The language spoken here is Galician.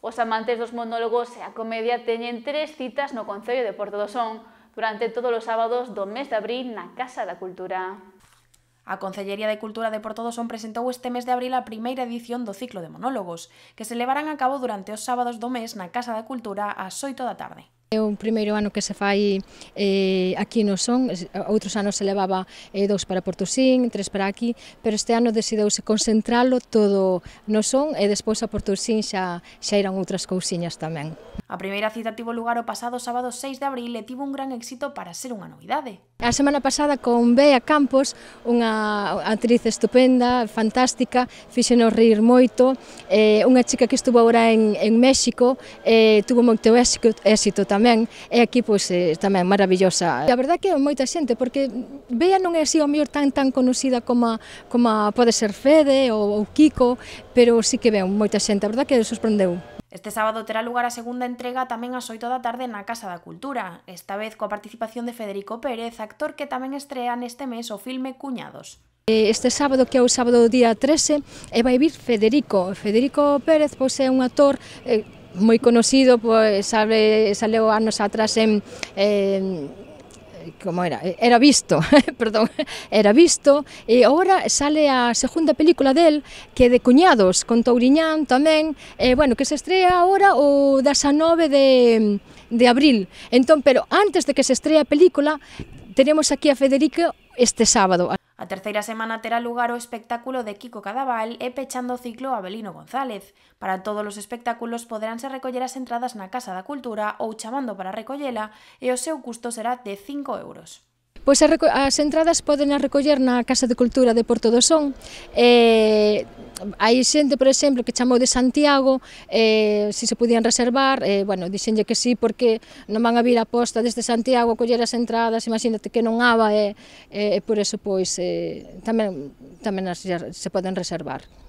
Os amantes dos monólogos e a comedia teñen tres citas no Concello de Porto do Son durante todos os sábados do mes de abril na Casa da Cultura. A Concellería de Cultura de Porto do Son presentou este mes de abril a primeira edición do ciclo de monólogos, que se levarán a cabo durante os sábados do mes na Casa da Cultura ás 8 da tarde. É o primeiro ano que se fai eh, aquí no Son, outros anos se levaba eh, dous para Portosín, tres para aquí, pero este ano decidouse concentralo todo no Son e despois a Portosín xa, xa eran outras cousiñas tamén. A primeira cita tivo lugar o pasado sábado 6 de abril e tivo un gran éxito para ser unha novidade. A semana pasada con Bea Campos, unha actriz estupenda, fantástica, fixenos rir moito, eh, unha chica que estuvo agora en, en México, eh, tuvo moito éxito, éxito tamén, e aquí pois, eh, tamén maravillosa. A verdad que é moita xente, porque Bea non é así ao mellor tan tan conocida como, como pode ser Fede ou, ou Kiko, pero sí que veu moita xente, a verdad que sorprendeu. Este sábado terá lugar a segunda entrega tamén ás 8 da tarde na Casa da Cultura, esta vez coa participación de Federico Pérez, actor que tamén estrea neste mes o filme Cuñados. Este sábado, que é o sábado día 13, eh, vai vir Federico. Federico Pérez pois, é un actor eh, moi conocido, pois, sabe, saleu anos atrás en... Eh, como era, eh, era visto, perdón, era visto, e agora sale a segunda película del, que de Cuñados, con Touriñán tamén, eh, bueno, que se estrea agora o 19 de, de abril. Entón, pero antes de que se estrea a película, tenemos aquí a Federico este sábado. A terceira semana terá lugar o espectáculo de Kiko Cadaval e pechando o ciclo Abelino González. Para todos os espectáculos poderánse recoller as entradas na Casa da Cultura ou chamando para recollela e o seu custo será de 5 euros. Pois as, entradas poden as recoller na Casa de Cultura de Porto do Son. Eh, hai xente, por exemplo, que chamou de Santiago, eh, se se podían reservar, eh, bueno, dixenlle que sí, porque non van a vir a posta desde Santiago a coller as entradas, imagínate que non haba, e eh, eh, por eso, pois, eh, tamén, tamén as, se poden reservar.